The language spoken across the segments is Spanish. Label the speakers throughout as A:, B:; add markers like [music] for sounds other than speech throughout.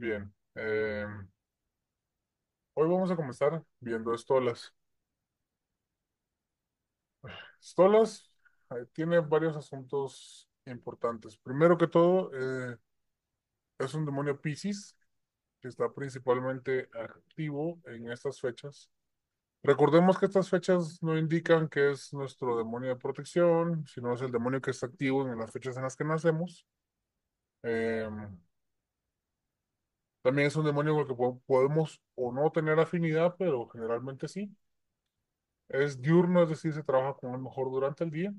A: Bien, em, hoy vamos a comenzar viendo estolas. Estolas eh, tiene varios asuntos importantes. Primero que todo, eh, es un demonio Pisces que está principalmente activo en estas fechas. Recordemos que estas fechas no indican que es nuestro demonio de protección, sino es el demonio que está activo en las fechas en las que nacemos. Em, también es un demonio con el que podemos o no tener afinidad, pero generalmente sí. Es diurno, es decir, se trabaja con el mejor durante el día.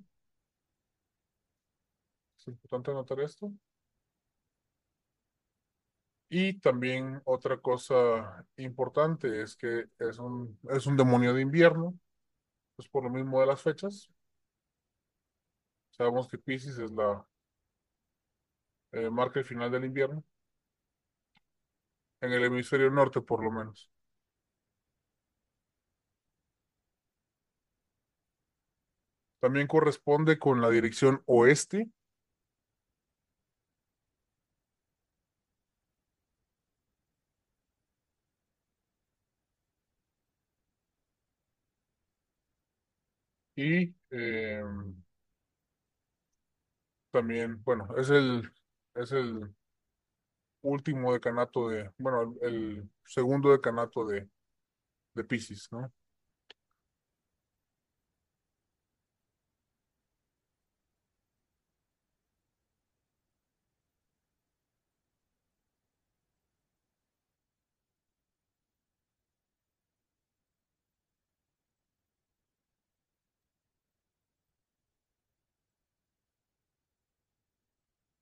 A: Es importante notar esto. Y también otra cosa importante es que es un, es un demonio de invierno, Es pues por lo mismo de las fechas. Sabemos que Pisces es la eh, marca final del invierno en el hemisferio norte por lo menos. También corresponde con la dirección oeste. Y em, también, bueno, es el, es el último decanato de, bueno, el segundo decanato de, de Pisces, ¿no?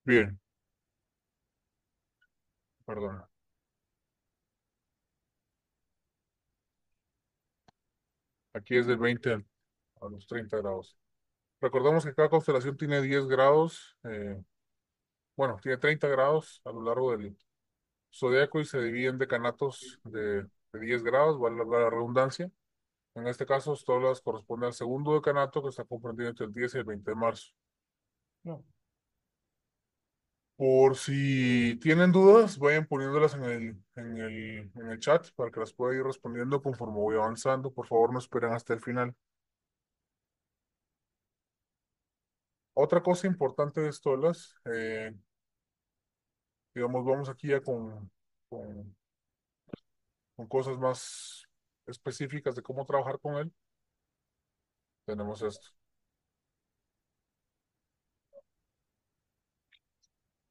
A: Bien perdona. Aquí es de 20 a los 30 grados. Recordemos que cada constelación tiene 10 grados, eh, bueno, tiene 30 grados a lo largo del zodiaco y se dividen en decanatos de, 10 grados, vale la redundancia. En este caso, todas corresponden al segundo decanato que está comprendido entre el 10 y el 20 de marzo. No. Por si tienen dudas, vayan poniéndolas en el, en el, en el chat para que las pueda ir respondiendo conforme voy avanzando. Por favor, no esperen hasta el final. Otra cosa importante de esto, las, eh, digamos, vamos aquí ya con, con cosas más específicas de cómo trabajar con él. Tenemos esto.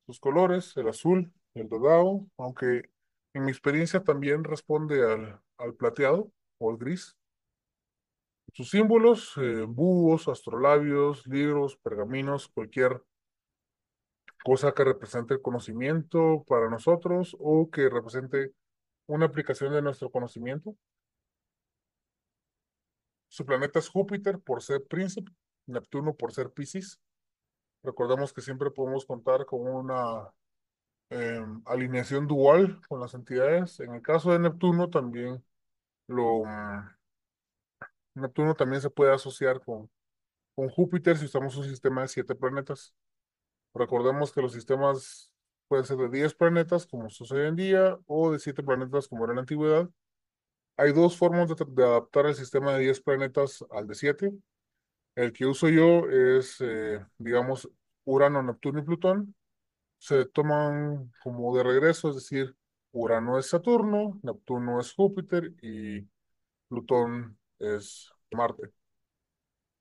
A: sus colores, el azul, el dorado, aunque en mi experiencia también responde al, plateado o al gris. Sus símbolos, eh, búhos, astrolabios, libros, pergaminos, cualquier cosa que represente el conocimiento para nosotros o que represente una aplicación de nuestro conocimiento. Su planeta es Júpiter por ser príncipe, Neptuno por ser Pisces, Recordemos que siempre podemos contar con una em, alineación dual con las entidades. En el caso de Neptuno también lo mm, Neptuno también se puede asociar con, con Júpiter si usamos un sistema de siete planetas. Recordemos que los sistemas pueden ser de diez planetas, como sucede en día, o de siete planetas, como era en la antigüedad. Hay dos formas de, adaptar el sistema de diez planetas al de siete el que uso yo es, eh, digamos, Urano, Neptuno y Plutón. Se toman como de regreso, es decir, Urano es Saturno, Neptuno es Júpiter y Plutón es Marte.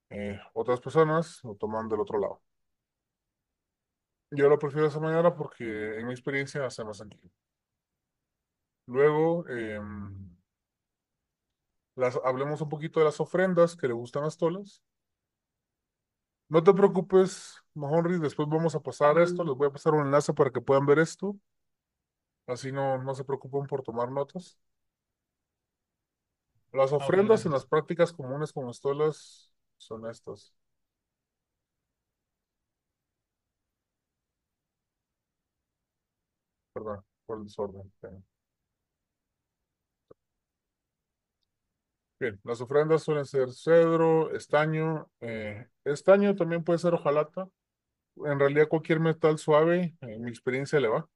A: Eh, otras personas lo toman del otro lado. Yo lo prefiero de esa manera porque en mi experiencia hace más sentido. Luego, em, las, hablemos un poquito de las ofrendas que le gustan a las no te preocupes, Mahonri, después vamos a pasar esto, mm. les voy a pasar un enlace para que puedan ver esto. Así no, no se preocupen por tomar notas. Las ah, ofrendas en las prácticas comunes como estolas son estas. Perdón, por el desorden. Bien, las ofrendas suelen ser cedro, estaño. Eh, estaño también puede ser hojalata. En realidad cualquier metal suave, en mi experiencia le va.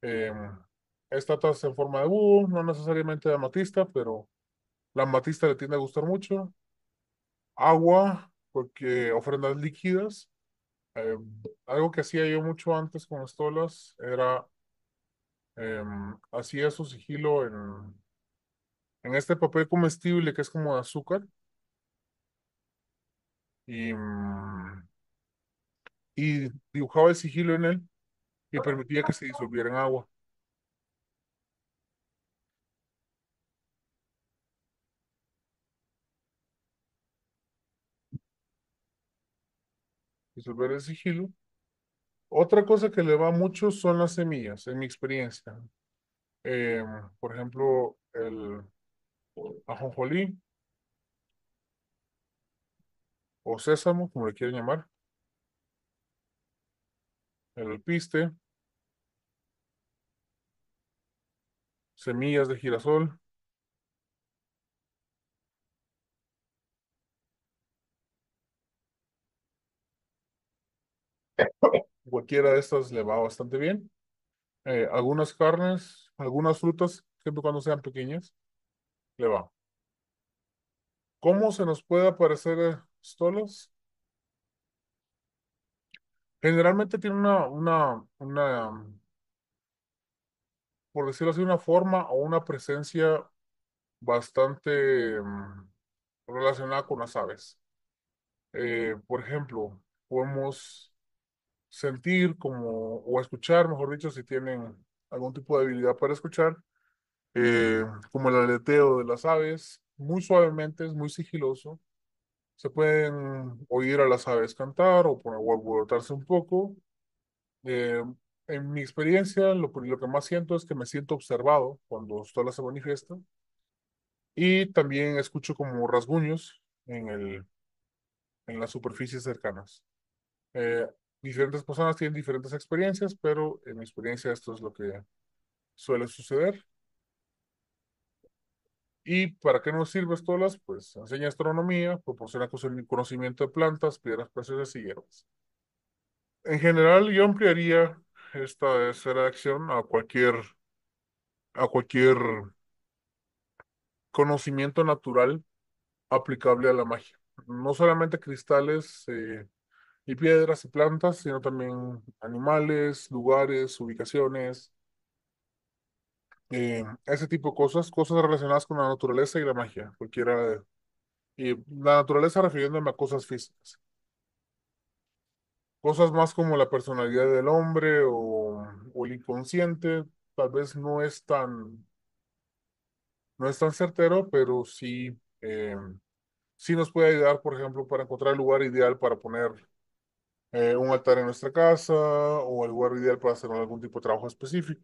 A: Eh, en forma de búho, no necesariamente de amatista, pero la amatista le tiende a gustar mucho. Agua, porque ofrendas líquidas. Em, algo que hacía yo mucho antes con estolas era em, hacía su sigilo en en este papel comestible que es como de azúcar. Y, mm, y dibujaba el sigilo en él Y permitía que se disolviera en agua. Disolver el sigilo. Otra cosa que le va mucho son las semillas, en mi experiencia. Em, por ejemplo, el, ajonjolí o sésamo, como le quieren llamar, el piste semillas de girasol, cualquiera de estas le va bastante bien. Eh, algunas carnes, algunas frutas, siempre cuando sean pequeñas. Le va. ¿Cómo se nos puede aparecer solos? Generalmente tiene una, una, una, por decirlo así, una forma o una presencia bastante mm, relacionada con las aves. Eh, por ejemplo, podemos sentir como, o escuchar, mejor dicho, si tienen algún tipo de habilidad para escuchar, eh, como el aleteo de las aves, muy suavemente, es muy sigiloso. Se pueden oír a las aves cantar o, por un poco. Eh, en mi experiencia, lo, que más siento es que me siento observado cuando solas se manifiestan Y también escucho como rasguños en, el, en las superficies cercanas. Eh, diferentes personas tienen diferentes experiencias, pero en mi experiencia esto es lo que suele suceder. ¿Y para qué nos sirve Estolas? Pues enseña astronomía, proporciona conocimiento de plantas, piedras preciosas y hierbas. En general, yo ampliaría esta acción a cualquier, a cualquier conocimiento natural aplicable a la magia. No solamente cristales eh, y piedras y plantas, sino también animales, lugares, ubicaciones, eh, ese tipo de cosas, cosas relacionadas con la naturaleza y la magia, cualquiera Y la naturaleza refiriéndome a cosas físicas. Cosas más como la personalidad del hombre o, o el inconsciente, tal vez no es tan, no es tan certero, pero sí, eh, sí nos puede ayudar, por ejemplo, para encontrar el lugar ideal para poner eh, un altar en nuestra casa o el lugar ideal para hacer algún tipo de trabajo específico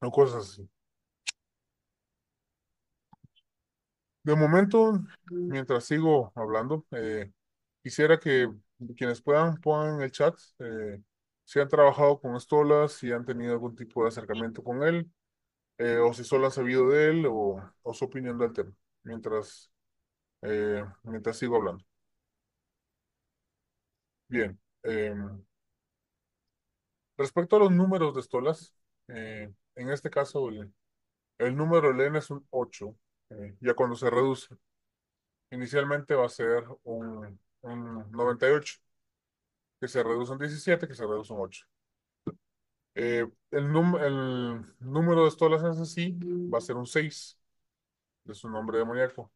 A: o cosas así. De momento, mientras sigo hablando, eh, quisiera que quienes puedan pongan en el chat eh, si han trabajado con Stolas, si han tenido algún tipo de acercamiento con él, eh, o si solo han sabido de él, o, su opinión del tema, mientras, mientras sigo hablando. Bien. Em, respecto a los números de Stolas, en este caso el, número de n es un 8, eh, ya cuando se reduce. Inicialmente va a ser un, 98, que se reduce en 17, que se reduce en 8. Eh, el, num, el, número de las en sí va a ser un 6. de su nombre demoníaco.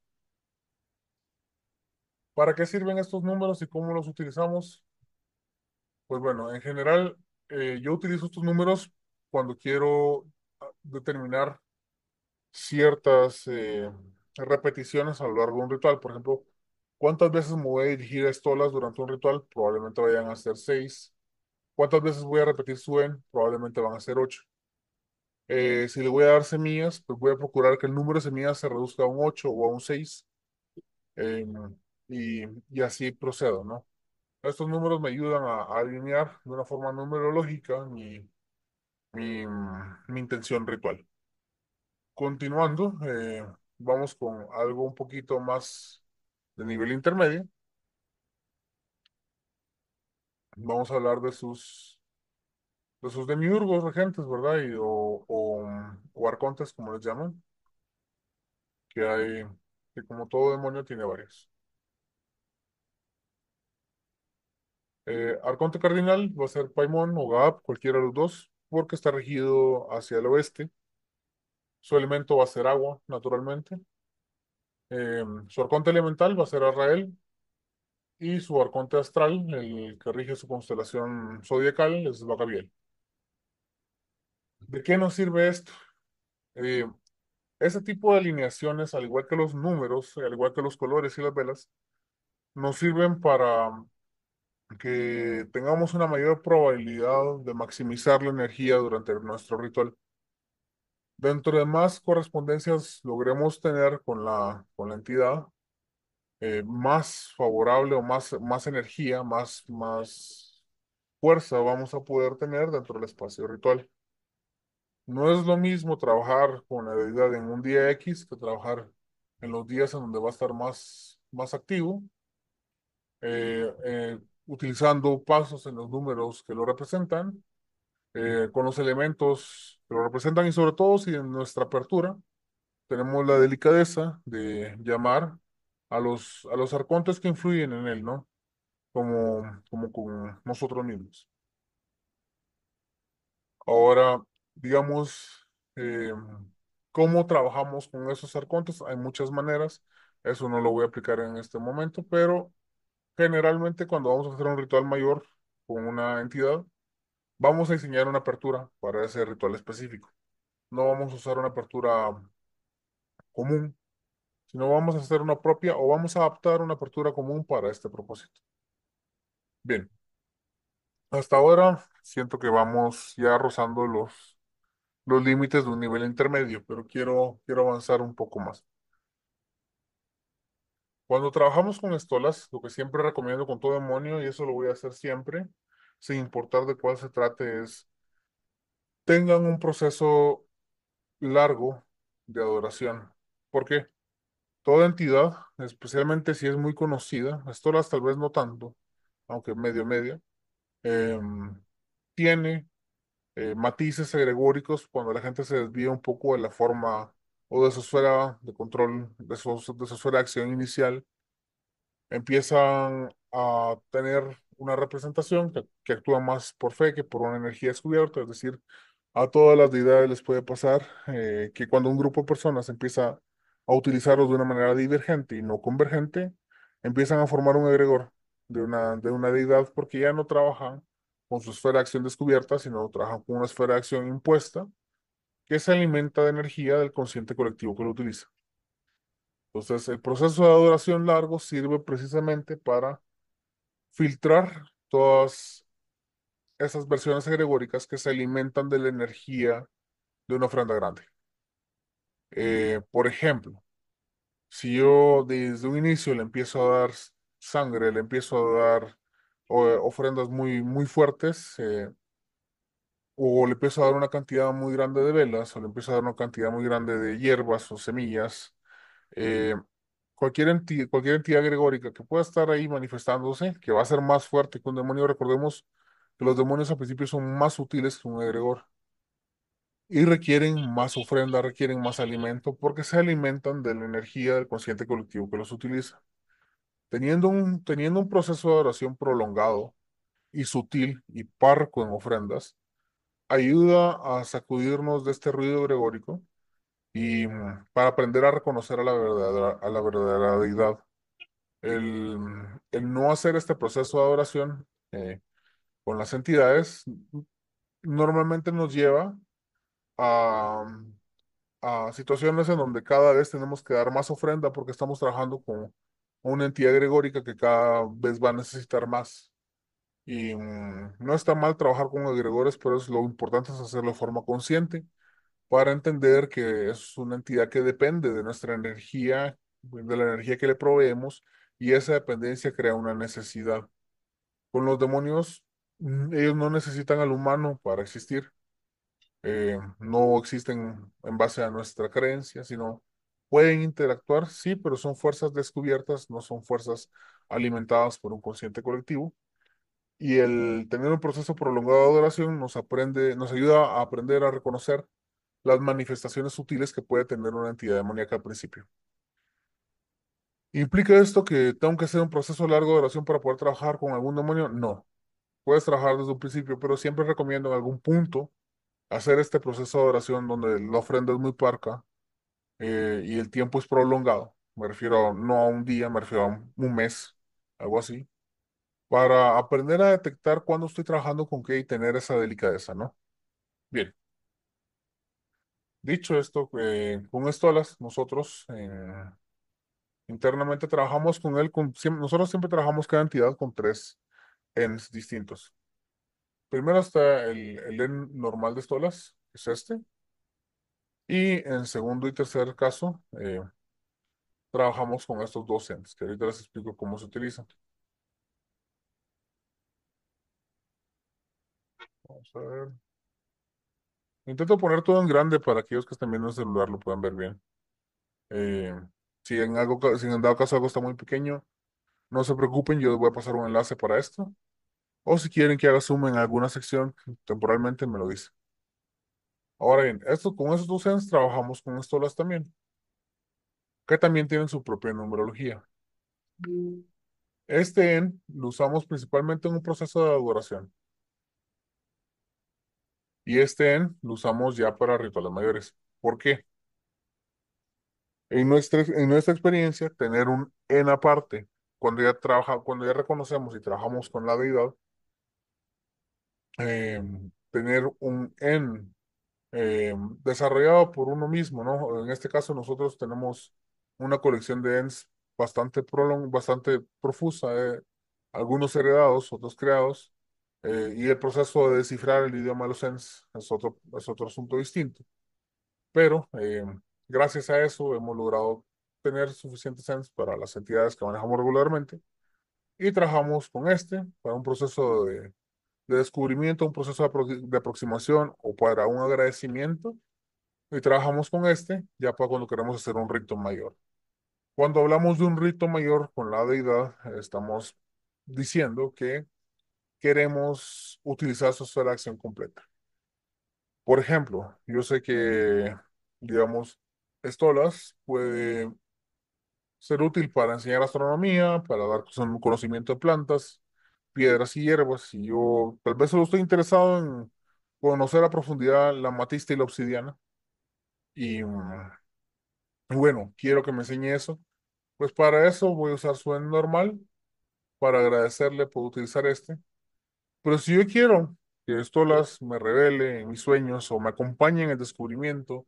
A: ¿Para qué sirven estos números y cómo los utilizamos? Pues bueno, en general, eh, yo utilizo estos números cuando quiero determinar ciertas eh, repeticiones a lo largo de un ritual. Por ejemplo, ¿cuántas veces me voy a dirigir a estolas durante un ritual? Probablemente vayan a ser seis. ¿Cuántas veces voy a repetir suen? Probablemente van a ser ocho. Eh, si le voy a dar semillas, pues voy a procurar que el número de semillas se reduzca a un ocho o a un seis. Em, y, y, así procedo, ¿no? Estos números me ayudan a, a alinear de una forma numerológica mi, mi, intención ritual. Continuando, eh, vamos con algo un poquito más de nivel intermedio. Vamos a hablar de sus de sus demiurgos regentes, ¿verdad? o, arcontes, como les llaman. Que hay, que como todo demonio tiene varios. Eh, arconte cardinal va a ser Paimon o gab cualquiera de los dos porque está regido hacia el oeste. Su elemento va a ser agua, naturalmente. Em, su arconte elemental va a ser Arrael. Y su arconte astral, el que rige su constelación zodiacal, es Bacabiel. ¿De qué nos sirve esto? Eh, ese tipo de alineaciones, al igual que los números, al igual que los colores y las velas, nos sirven para que tengamos una mayor probabilidad de maximizar la energía durante nuestro ritual. Dentro de más correspondencias logremos tener con la, con la entidad, eh, más favorable o más, más energía, más, más fuerza vamos a poder tener dentro del espacio ritual. No es lo mismo trabajar con la deidad en un día X que trabajar en los días en donde va a estar más, más activo. Eh, eh, utilizando pasos en los números que lo representan, eh, con los elementos que lo representan y sobre todo si en nuestra apertura tenemos la delicadeza de llamar a los, a los arcontes que influyen en él, ¿no? Como, como con nosotros mismos. Ahora, digamos, eh, ¿cómo trabajamos con esos arcontes? Hay muchas maneras, eso no lo voy a aplicar en este momento, pero Generalmente cuando vamos a hacer un ritual mayor con una entidad, vamos a diseñar una apertura para ese ritual específico. No vamos a usar una apertura común, sino vamos a hacer una propia o vamos a adaptar una apertura común para este propósito. Bien, hasta ahora siento que vamos ya rozando los, los límites de un nivel intermedio, pero quiero, quiero avanzar un poco más. Cuando trabajamos con estolas, lo que siempre recomiendo con todo demonio, y eso lo voy a hacer siempre, sin importar de cuál se trate, es tengan un proceso largo de adoración. ¿Por qué? Toda entidad, especialmente si es muy conocida, estolas tal vez no tanto, aunque medio medio, em, tiene eh, matices egregóricos cuando la gente se desvía un poco de la forma o de esa esfera de control, de, su, esa esfera de acción inicial, empiezan a tener una representación que, actúa más por fe que por una energía descubierta, es decir, a todas las deidades les puede pasar eh, que cuando un grupo de personas empieza a utilizarlos de una manera divergente y no convergente, empiezan a formar un egregor de una, de una deidad porque ya no trabajan con su esfera de acción descubierta, sino trabajan con una esfera de acción impuesta que se alimenta de energía del consciente colectivo que lo utiliza. Entonces, el proceso de adoración largo sirve precisamente para filtrar todas esas versiones agregóricas que se alimentan de la energía de una ofrenda grande. Eh, por ejemplo, si yo desde un inicio le empiezo a dar sangre, le empiezo a dar eh, ofrendas muy, muy fuertes, eh, o le empiezo a dar una cantidad muy grande de velas, o le empieza a dar una cantidad muy grande de hierbas o semillas, eh, cualquier, entidad, cualquier entidad gregórica que pueda estar ahí manifestándose, que va a ser más fuerte que un demonio, recordemos que los demonios al principio son más sutiles que un egregor y requieren más ofrenda, requieren más alimento, porque se alimentan de la energía del consciente colectivo que los utiliza. Teniendo un, teniendo un proceso de oración prolongado y sutil y parco en ofrendas, ayuda a sacudirnos de este ruido gregórico y mm, para aprender a reconocer a la verdadera, a la verdadera El, el no hacer este proceso de adoración eh, con las entidades normalmente nos lleva a, a, situaciones en donde cada vez tenemos que dar más ofrenda porque estamos trabajando con una entidad gregórica que cada vez va a necesitar más. Y mm, no está mal trabajar con agregadores, pero lo importante es hacerlo de forma consciente para entender que es una entidad que depende de nuestra energía, de la energía que le proveemos, y esa dependencia crea una necesidad. Con los demonios, mm, ellos no necesitan al humano para existir. Eh, no existen en base a nuestra creencia, sino pueden interactuar, sí, pero son fuerzas descubiertas, no son fuerzas alimentadas por un consciente colectivo y el tener un proceso prolongado de oración nos aprende, nos ayuda a aprender a reconocer las manifestaciones sutiles que puede tener una entidad demoníaca al principio. ¿Implica esto que tengo que hacer un proceso largo de oración para poder trabajar con algún demonio? No. Puedes trabajar desde un principio, pero siempre recomiendo en algún punto hacer este proceso de oración donde la ofrenda es muy parca eh, y el tiempo es prolongado. Me refiero no a un día, me refiero a un mes, algo así para aprender a detectar cuándo estoy trabajando con qué y tener esa delicadeza, ¿no? Bien, dicho esto, eh, con Stolas, nosotros eh, internamente trabajamos con él, con, nosotros siempre trabajamos cada entidad con tres ends distintos. Primero está el, end normal de Stolas, que es este. Y en segundo y tercer caso, eh, trabajamos con estos dos ends, que ahorita les explico cómo se utilizan. Vamos a ver. Intento poner todo en grande para aquellos que estén viendo el celular lo puedan ver bien. Eh, si en algo, si en dado caso algo está muy pequeño, no se preocupen, yo les voy a pasar un enlace para esto. O si quieren que haga zoom en alguna sección, temporalmente me lo dicen. Ahora bien, esto, con estos ENs trabajamos con estolas también, que también tienen su propia numerología. Mm. Este en lo usamos principalmente en un proceso de adoración. Y este en lo usamos ya para rituales mayores. ¿Por qué? En nuestra, en nuestra experiencia, tener un en aparte, cuando ya, trabaja, cuando ya reconocemos y trabajamos con la deidad, em, tener un en em, desarrollado por uno mismo, ¿no? En este caso nosotros tenemos una colección de ens bastante, prolong, bastante profusa, eh, algunos heredados, otros creados, eh, y el proceso de descifrar el idioma de los SENS es otro, es otro asunto distinto. Pero eh, gracias a eso hemos logrado tener suficientes SENS para las entidades que manejamos regularmente y trabajamos con este para un proceso de, descubrimiento, un proceso de, de aproximación o para un agradecimiento y trabajamos con este ya para cuando queremos hacer un rito mayor. Cuando hablamos de un rito mayor con la deidad, estamos diciendo que queremos utilizar su sola acción completa. Por ejemplo, yo sé que, digamos, estolas puede ser útil para enseñar astronomía, para dar conocimiento de plantas, piedras y hierbas. Y yo tal vez solo estoy interesado en conocer a profundidad la matista y la obsidiana. Y bueno, quiero que me enseñe eso. Pues para eso voy a usar su normal para agradecerle puedo utilizar este. Pero si yo quiero que Stolas me revele en mis sueños o me acompañe en el descubrimiento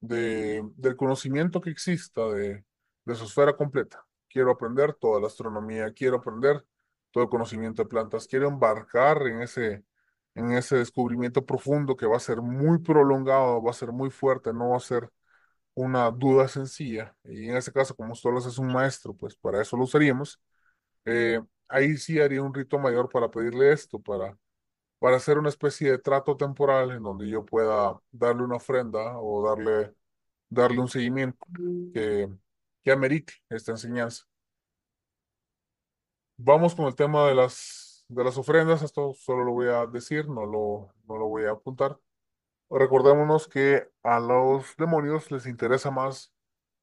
A: de, del conocimiento que exista de, de su esfera completa, quiero aprender toda la astronomía, quiero aprender todo el conocimiento de plantas, quiero embarcar en ese, en ese descubrimiento profundo que va a ser muy prolongado, va a ser muy fuerte, no va a ser una duda sencilla. Y en ese caso, como Stolas es un maestro, pues para eso lo usaríamos. Eh, ahí sí haría un rito mayor para pedirle esto, para, para hacer una especie de trato temporal en donde yo pueda darle una ofrenda o darle, darle un seguimiento mm. que, que amerite esta enseñanza. Vamos con el tema de las, de las ofrendas, esto solo lo voy a decir, no lo, no lo voy a apuntar. Recordémonos que a los demonios les interesa más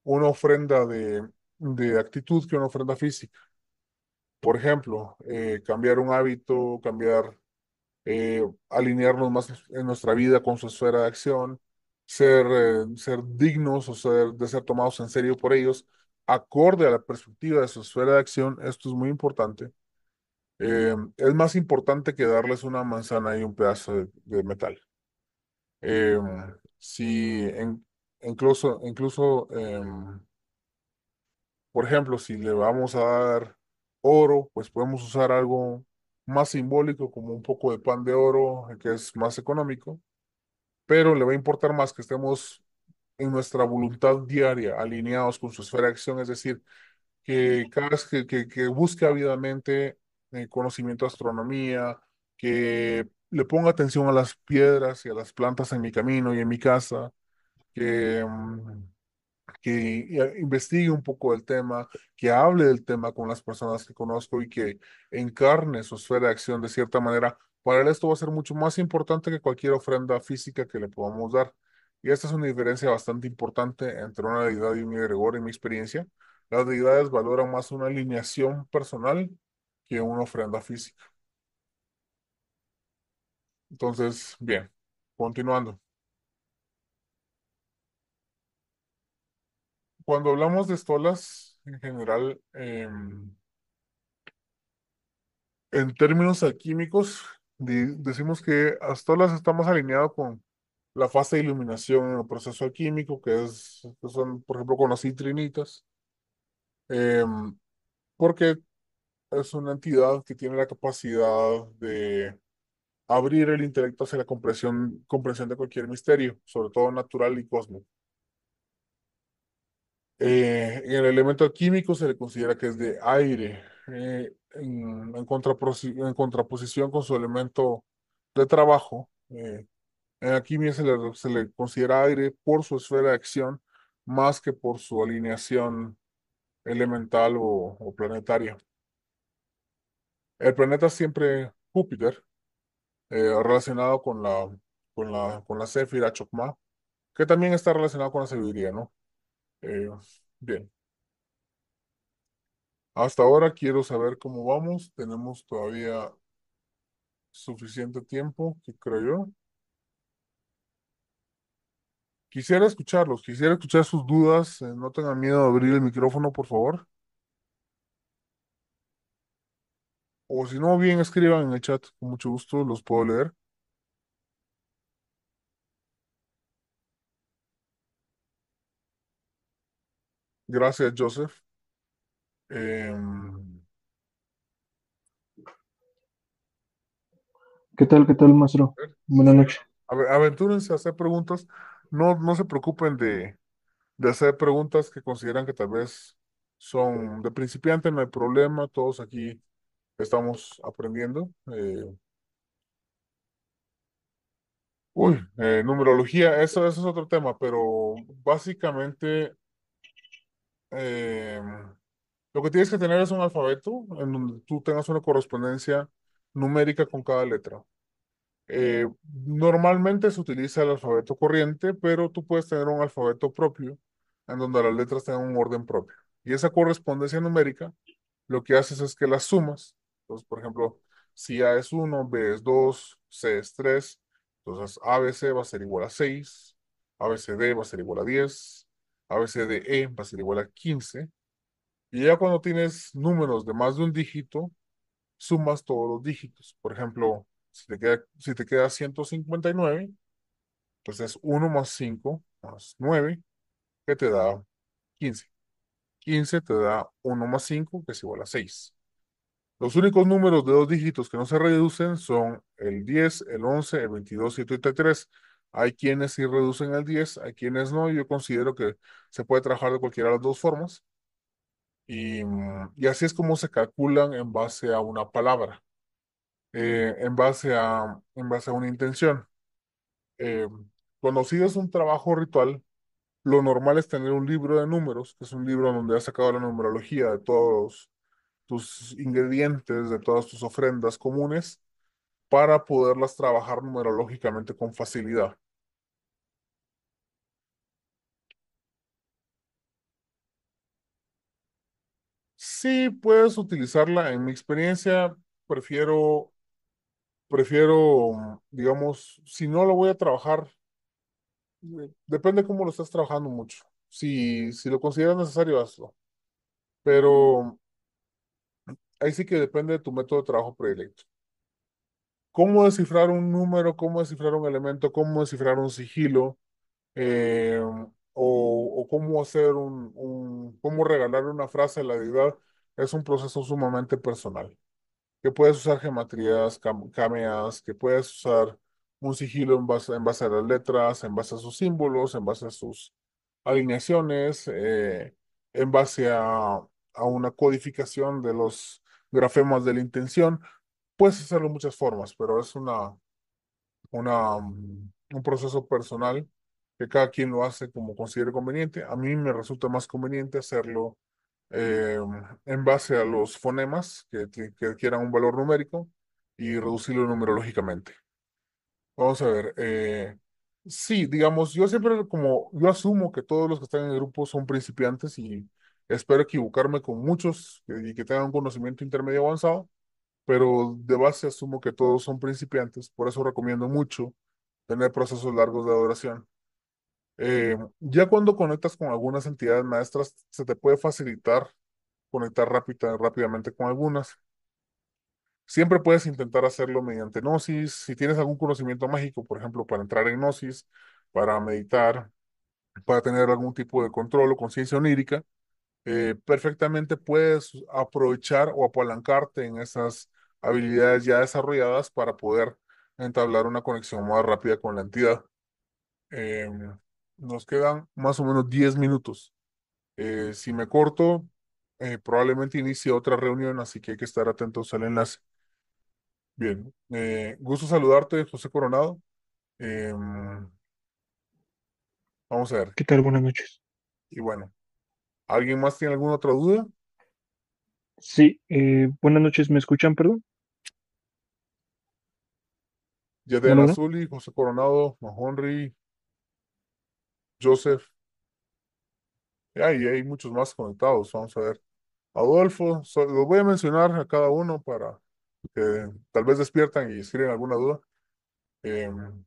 A: una ofrenda de actitud que una ofrenda física. Por ejemplo, eh, cambiar un hábito, cambiar, eh, alinearnos más en nuestra vida con su esfera de acción, ser, eh, ser dignos o ser, de ser tomados en serio por ellos, acorde a la perspectiva de su esfera de acción, esto es muy importante. es más importante que darles una manzana y un pedazo de, metal. si incluso, incluso em, por ejemplo, si le vamos a dar oro, pues podemos usar algo más simbólico como un poco de pan de oro, que es más económico, pero le va a importar más que estemos en nuestra voluntad diaria alineados con su esfera de acción, es decir, que cada que, que, busque ávidamente eh, conocimiento de astronomía, que le ponga atención a las piedras y a las plantas en mi camino y en mi casa, que... Mm, que eh, investigue un poco el tema, que hable del tema con las personas que conozco y que encarne su esfera de acción de cierta manera. Para él esto va a ser mucho más importante que cualquier ofrenda física que le podamos dar. Y esta es una diferencia bastante importante entre una deidad y un egregor en mi experiencia. Las deidades valoran más una alineación personal que una ofrenda física. Entonces, bien, continuando. cuando hablamos de estolas, en general, em, en términos alquímicos, decimos que Astolas está más alineado con la fase de iluminación en el proceso alquímico, que, es, son, por ejemplo, con las citrinitas, em, porque es una entidad que tiene la capacidad de abrir el intelecto hacia la comprensión, comprensión de cualquier misterio, sobre todo natural y cósmico. Eh, en el elemento químico se le considera que es de aire, eh, en, en, contraposición con su elemento de trabajo. Eh, en la se le, considera aire por su esfera de acción más que por su alineación elemental o, planetaria. El planeta siempre Júpiter, relacionado con la, con la, con Céfira que también está relacionado con la sabiduría, ¿no? Eh, bien. Hasta ahora quiero saber cómo vamos. Tenemos todavía suficiente tiempo, que creo yo. Quisiera escucharlos, quisiera escuchar sus dudas. Eh, no tengan miedo de abrir el micrófono, por favor. O si no, bien escriban en el chat, con mucho gusto, los puedo leer. Gracias, Joseph. Em,
B: ¿Qué tal, qué tal, maestro? Buenas noches.
A: aventúrense a hacer preguntas. No, no se preocupen de, hacer preguntas que consideran que tal vez son de principiante, no hay problema. Todos aquí estamos aprendiendo. Eh. uy, eh, numerología, eso es otro tema, pero básicamente eh, lo que tienes que tener es un alfabeto en donde tú tengas una correspondencia numérica con cada letra. Eh, normalmente se utiliza el alfabeto corriente, pero tú puedes tener un alfabeto propio en donde las letras tengan un orden propio. Y esa correspondencia numérica lo que haces es que las sumas. Entonces, por ejemplo, si A es 1, B es 2, C es 3, entonces ABC va a ser igual a 6, ABCD va a ser igual a 10, ABCDE de va a e ser igual a 15. Y ya cuando tienes números de más de un dígito, sumas todos los dígitos. Por ejemplo, si te queda, si te queda 159, entonces 1 más 5 más 9, que te da 15. 15 te da 1 más 5, que es igual a 6. Los únicos números de dos dígitos que no se reducen son el 10, el 11, el 22 y el 33. Hay quienes sí reducen al 10, hay quienes no. Yo considero que se puede trabajar de cualquiera de las dos formas. Y, mm, así es como se calculan en base a una palabra, eh, en base a, en base a una intención. Eh, conocido es un trabajo ritual, lo normal es tener un libro de números, que es un libro donde has sacado la numerología de todos tus ingredientes, de todas tus ofrendas comunes, para poderlas trabajar numerológicamente con facilidad. Sí, puedes utilizarla. En mi experiencia, prefiero, prefiero, digamos, si no lo voy a trabajar, eh, depende cómo lo estás trabajando mucho. Si, si lo consideras necesario, hazlo. Pero ahí sí que depende de tu método de trabajo predilecto cómo descifrar un número, cómo descifrar un elemento, cómo descifrar un sigilo, eh, o, cómo hacer un, cómo regalar una frase a la deidad, es un proceso sumamente personal. Que puedes usar geometrías, cameas, que puedes usar un sigilo en base, en base a las letras, en base a sus símbolos, en base a sus alineaciones, eh, en base a, a una codificación de los grafemas de la intención. Puedes hacerlo muchas formas, pero es una, una, mm, un proceso personal que cada quien lo hace como considere conveniente. A mí me resulta más conveniente hacerlo eh, en base a los fonemas que, que, adquieran un valor numérico y reducirlo numerológicamente. Vamos a ver. Eh, sí, digamos, yo siempre como, yo asumo que todos los que están en el grupo son principiantes y espero equivocarme con muchos y que tengan un conocimiento intermedio avanzado, pero de base asumo que todos son principiantes, por eso recomiendo mucho tener procesos largos de adoración. Eh, ya cuando conectas con algunas entidades maestras, se te puede facilitar conectar rápida, rápidamente con algunas. Siempre puedes intentar hacerlo mediante Gnosis. Si tienes algún conocimiento mágico, por ejemplo, para entrar en Gnosis, para meditar, para tener algún tipo de control o conciencia onírica, eh, perfectamente puedes aprovechar o apalancarte en esas habilidades ya desarrolladas para poder entablar una conexión más rápida con la entidad. Em, nos quedan más o menos 10 minutos. Eh, si me corto, eh, probablemente inicie otra reunión, así que hay que estar atentos al enlace. Bien, eh, gusto saludarte, José Coronado. Em, vamos a ver.
B: ¿Qué tal? Buenas noches.
A: Y bueno, ¿alguien más tiene alguna otra duda?
B: Sí, eh, buenas noches, ¿me escuchan, perdón?
A: Yadena Zuli, José Coronado, Mahonri, Joseph. Y hay, muchos más conectados, vamos a ver. Adolfo, los voy a mencionar a cada uno para que tal vez despiertan y escriban alguna duda. Em,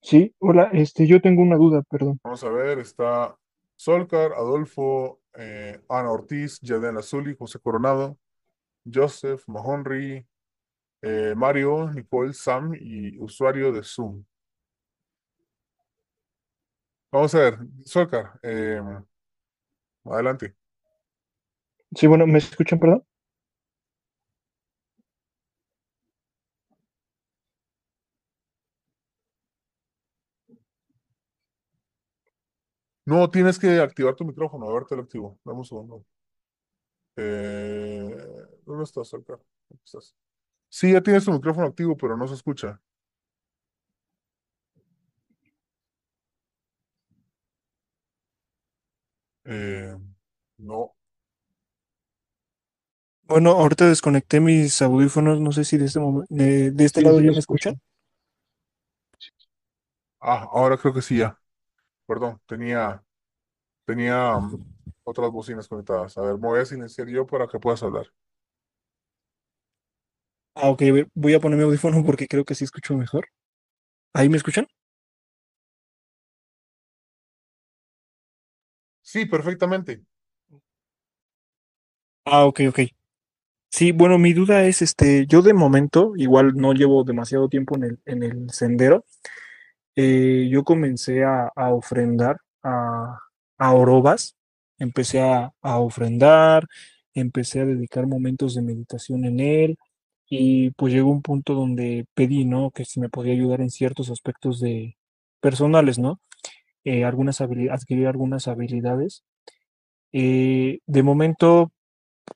B: sí, hola, este, yo tengo una duda, perdón.
A: Vamos a ver, está Solcar, Adolfo, eh, Ana Ortiz, Yadena Azuli, José Coronado, Joseph, Mahonri, eh, Mario, Nicole, Sam y usuario de Zoom. Vamos a ver, Solcar, eh, adelante.
B: Sí, bueno, ¿me escuchan, perdón?
A: No, tienes que activar tu micrófono. A ver, te lo activo. Dame un segundo. Eh, ¿Dónde estás, acá? Sí, ya tienes tu micrófono activo, pero no se escucha. Eh, no.
B: Bueno, ahorita desconecté mis audífonos. No sé si de este, momento, eh, de este lado ya me escuchan.
A: Ah, ahora creo que sí ya. Perdón, tenía, tenía mm, otras bocinas conectadas. A ver, me voy a silenciar yo para que puedas hablar. Ah, ok,
B: voy a ponerme mi audífono porque creo que sí escucho mejor. ¿Ahí me escuchan?
A: Sí, perfectamente.
B: Ah, ok, ok. Sí, bueno, mi duda es, este, yo de momento, igual no llevo demasiado tiempo en el, en el sendero, eh, yo comencé a, a ofrendar a, a, orobas, empecé a, a, ofrendar, empecé a dedicar momentos de meditación en él y pues llegó un punto donde pedí, ¿no? Que si me podía ayudar en ciertos aspectos de personales, ¿no? Eh, algunas adquirir algunas habilidades. Eh, de momento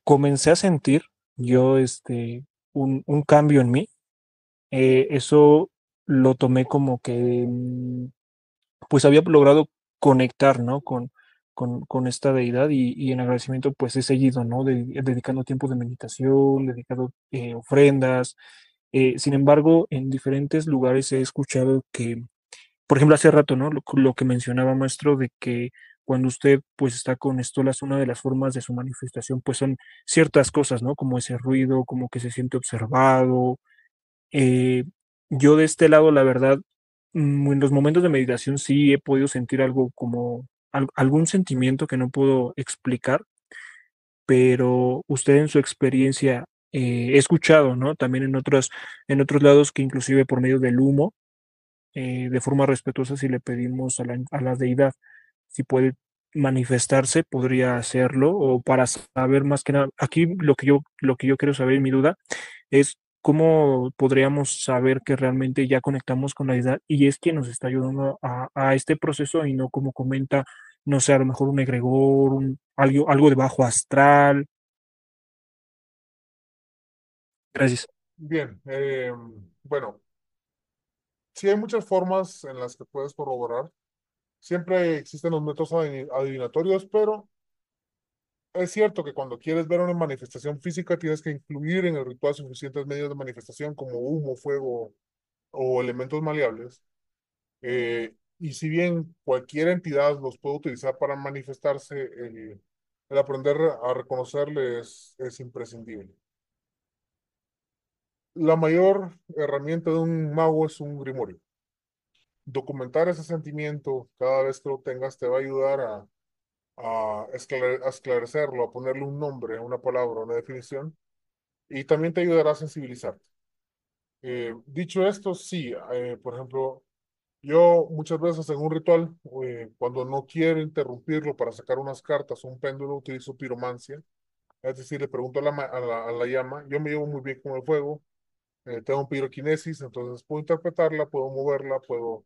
B: comencé a sentir yo este, un, un cambio en mí. Eh, eso lo tomé como que mm, pues había logrado conectar, ¿no? Con, con, esta deidad y, en agradecimiento pues he seguido, ¿no? dedicando tiempo de meditación, dedicado eh, ofrendas. Eh, sin embargo, en diferentes lugares he escuchado que, por ejemplo, hace rato, ¿no? Lo, que mencionaba maestro de que cuando usted pues está con estolas, una de las formas de su manifestación pues son ciertas cosas, ¿no? Como ese ruido, como que se siente observado, eh, yo de este lado, la verdad, mm, en los momentos de meditación sí he podido sentir algo como algún sentimiento que no puedo explicar, pero usted en su experiencia eh, he escuchado, ¿no? También en otros, en otros lados que inclusive por medio del humo, eh, de forma respetuosa, si le pedimos a la, deidad si puede manifestarse, podría hacerlo, o para saber más que nada, aquí lo que yo, lo que yo quiero saber, mi duda, es ¿cómo podríamos saber que realmente ya conectamos con la edad y es que nos está ayudando a, este proceso y no como comenta, no sé, a lo mejor un egregor, algo, algo de bajo astral? Gracias.
A: Bien, eh, bueno, sí hay muchas formas en las que puedes corroborar. Siempre existen los métodos adivinatorios, pero es cierto que cuando quieres ver una manifestación física tienes que incluir en el ritual suficientes medios de manifestación como humo, fuego o elementos maleables. Eh, y si bien cualquier entidad los puede utilizar para manifestarse, eh, el, aprender a reconocerles es, es imprescindible. La mayor herramienta de un mago es un grimorio. Documentar ese sentimiento cada vez que lo tengas te va a ayudar a a, esclarecerlo, a ponerle un nombre, una palabra, una definición, y también te ayudará a sensibilizarte. Eh, dicho esto, sí, eh, por ejemplo, yo muchas veces en un ritual, eh, cuando no quiero interrumpirlo para sacar unas cartas o un péndulo, utilizo piromancia. Es decir, le pregunto a la, llama, yo me llevo muy bien con el fuego, eh, tengo piroquinesis, entonces puedo interpretarla, puedo moverla, puedo,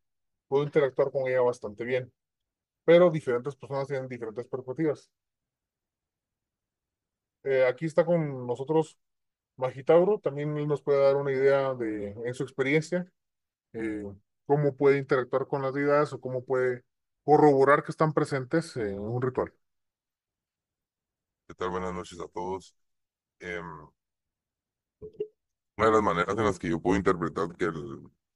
A: puedo interactuar con ella bastante bien pero diferentes personas tienen diferentes perspectivas. Eh, aquí está con nosotros Magitauro, también él nos puede dar una idea de, en su experiencia, eh, cómo puede interactuar con las vidas o cómo puede corroborar que están presentes en un ritual. ¿Qué tal? Buenas noches a todos. Em, una de las maneras en las que yo puedo interpretar que,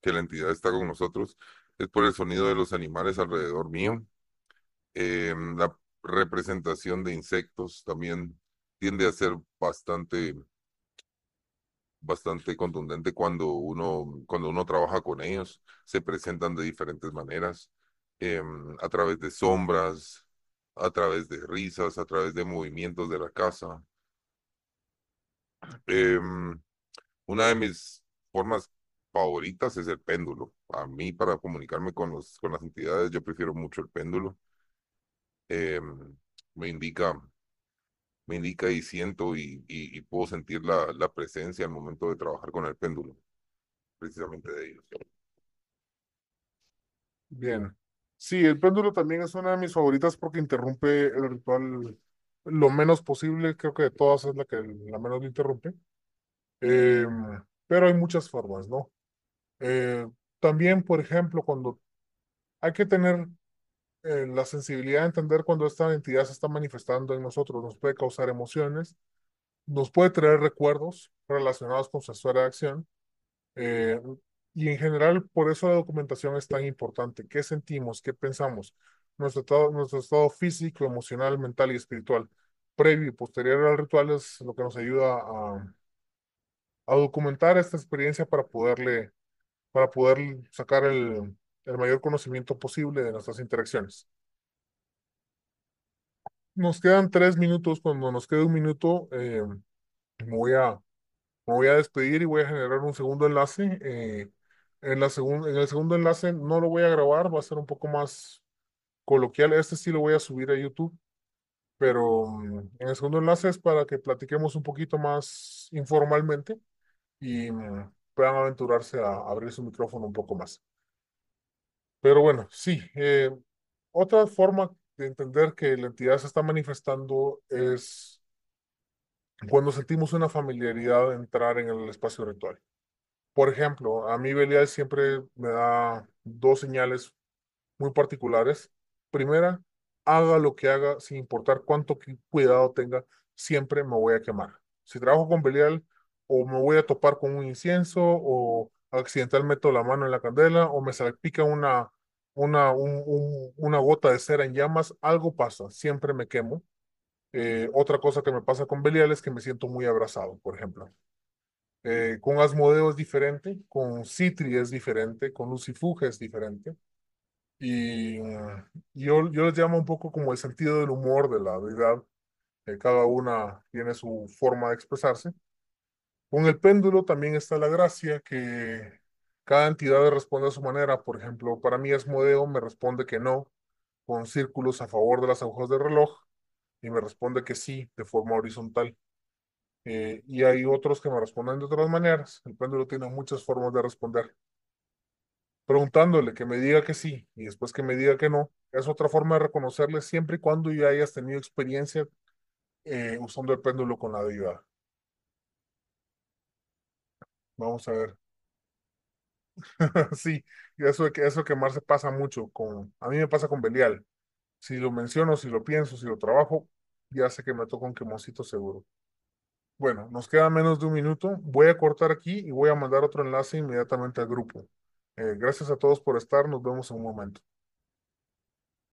A: que la entidad está con nosotros es por el sonido de los animales alrededor mío eh, la representación de insectos también tiende a ser bastante bastante contundente cuando uno, cuando uno trabaja con ellos. Se presentan de diferentes maneras, eh, a través de sombras, a través de risas, a través de movimientos de la casa. Eh, una de mis formas favoritas es el péndulo. A mí para comunicarme con, los, con las entidades yo prefiero mucho el péndulo. Eh, me indica, me indica y siento y, puedo sentir la, la, presencia al momento de trabajar con el péndulo, precisamente de ellos. Bien. Sí, el péndulo también es una de mis favoritas porque interrumpe el ritual lo menos posible, creo que de todas es la que la menos interrumpe. Eh, pero hay muchas formas, ¿no? Eh, también, por ejemplo, cuando hay que tener la sensibilidad de entender cuando esta entidad se está manifestando en nosotros nos puede causar emociones, nos puede traer recuerdos relacionados con su esfera de acción. Eh, y en general, por eso la documentación es tan importante. ¿Qué sentimos? ¿Qué pensamos? Nuestro estado, nuestro estado físico, emocional, mental y espiritual previo y posterior al ritual es lo que nos ayuda a, a documentar esta experiencia para poderle, para poder sacar el, el mayor conocimiento posible de nuestras interacciones. Nos quedan tres minutos. Cuando nos quede un minuto, eh, me, voy a, voy a despedir y voy a generar un segundo enlace. Eh, en, la en el segundo enlace no lo voy a grabar, va a ser un poco más coloquial. Este sí lo voy a subir a YouTube pero mm, en el segundo enlace es para que platiquemos un poquito más informalmente y mm, puedan aventurarse a abrir su micrófono un poco más. Pero bueno, sí, eh, otra forma de entender que la entidad se está manifestando es cuando sentimos una familiaridad de entrar en el espacio ritual. Por ejemplo, a mí Belial siempre me da dos señales muy particulares. Primera, haga lo que haga, sin importar cuánto cuidado tenga, siempre me voy a quemar. Si trabajo con Belial, o me voy a topar con un incienso, o accidentalmente meto la mano en la candela, o me salpica una, una, una gota de cera en llamas, algo pasa, siempre me quemo. Eh, otra cosa que me pasa con Belial es que me siento muy abrazado, por ejemplo. Eh, con Asmodeo es diferente, con Citri es diferente, con Lucifuge es diferente. Y mm, yo, yo les llamo un poco como el sentido del humor de la deidad. cada una tiene su forma de expresarse. Con el péndulo también está la gracia que cada entidad responde a su manera. Por ejemplo, para mí es modeo, me responde que no, con círculos a favor de las agujas del reloj, y me responde que sí, de forma horizontal. Eh, y hay otros que me responden de otras maneras. El péndulo tiene muchas formas de responder. Preguntándole que me diga que sí y después que me diga que no, es otra forma de reconocerle siempre y cuando ya hayas tenido experiencia eh, usando el péndulo con la deidad. Vamos a ver. [laughs] sí, eso, eso Marce pasa mucho. Con, a mí me pasa con Belial. Si lo menciono, si lo pienso, si lo trabajo, ya sé que me toca un quemocito seguro. Bueno, nos queda menos de un minuto. Voy a cortar aquí y voy a mandar otro enlace inmediatamente al grupo. Eh, gracias a todos por estar. Nos vemos en un momento.